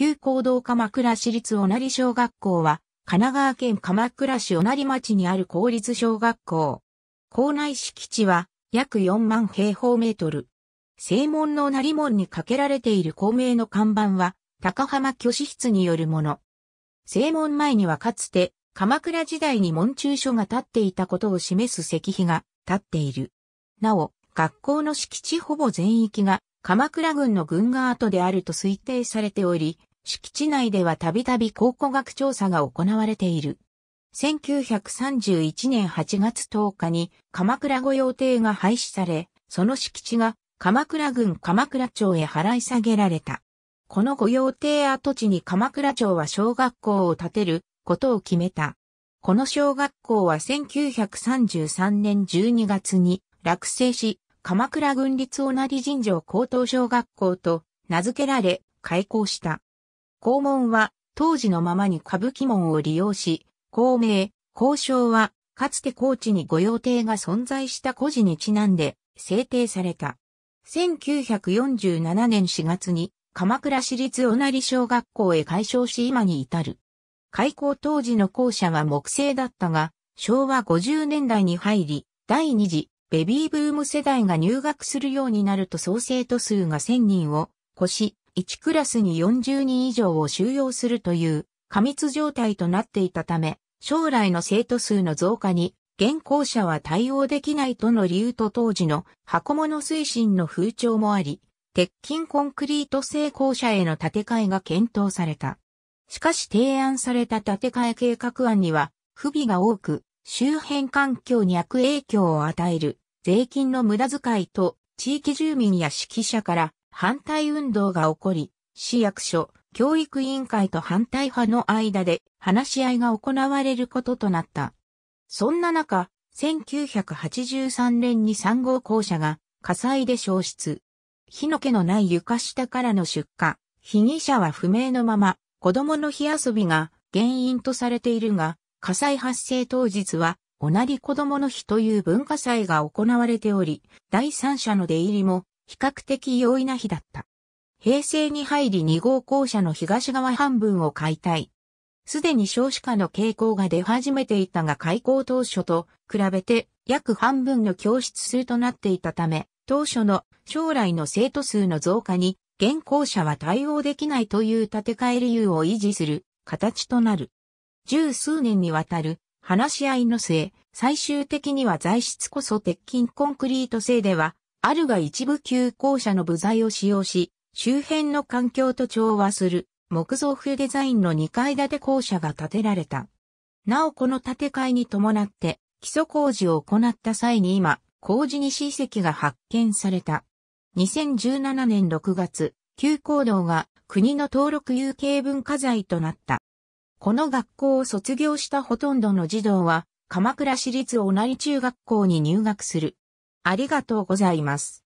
旧行動鎌倉市立小成小学校は、神奈川県鎌倉市小成町にある公立小学校。校内敷地は約4万平方メートル。正門の成門にかけられている校名の看板は、高浜虚子室によるもの。正門前にはかつて、鎌倉時代に門中書が建っていたことを示す石碑が建っている。なお、学校の敷地ほぼ全域が鎌倉軍の軍が跡であると推定されており、敷地内ではたびたび考古学調査が行われている。1931年8月10日に鎌倉御用邸が廃止され、その敷地が鎌倉郡鎌倉町へ払い下げられた。この御用邸跡地に鎌倉町は小学校を建てることを決めた。この小学校は1933年12月に落成し、鎌倉郡立御成神城高等小学校と名付けられ開校した。校門は当時のままに歌舞伎門を利用し、公名、公称はかつて高知に御用邸が存在した古事にちなんで制定された。1947年4月に鎌倉市立小成小学校へ改称し今に至る。開校当時の校舎は木製だったが、昭和50年代に入り、第2次ベビーブーム世代が入学するようになると総生徒数が1000人を越し、1クラスに40人以上を収容するという過密状態となっていたため、将来の生徒数の増加に、現行者は対応できないとの理由と当時の箱物推進の風潮もあり、鉄筋コンクリート製校舎への建て替えが検討された。しかし提案された建て替え計画案には、不備が多く、周辺環境に悪影響を与える、税金の無駄遣いと、地域住民や指揮者から反対運動が起こり、市役所、教育委員会と反対派の間で話し合いが行われることとなった。そんな中、1983年に3号校舎が火災で消失。火の気のない床下からの出火。被疑者は不明のまま、子供の火遊びが原因とされているが、火災発生当日は、同じ子供の日という文化祭が行われており、第三者の出入りも比較的容易な日だった。平成に入り2号校舎の東側半分を解体。すでに少子化の傾向が出始めていたが開校当初と比べて約半分の教室数となっていたため、当初の将来の生徒数の増加に現校舎は対応できないという建て替え理由を維持する形となる。十数年にわたる話し合いの末、最終的には材質こそ鉄筋コンクリート製ではあるが一部旧校舎の部材を使用し、周辺の環境と調和する木造風デザインの2階建て校舎が建てられた。なおこの建て替えに伴って基礎工事を行った際に今、工事に史跡が発見された。2017年6月、旧校道が国の登録有形文化財となった。この学校を卒業したほとんどの児童は、鎌倉市立小成中学校に入学する。ありがとうございます。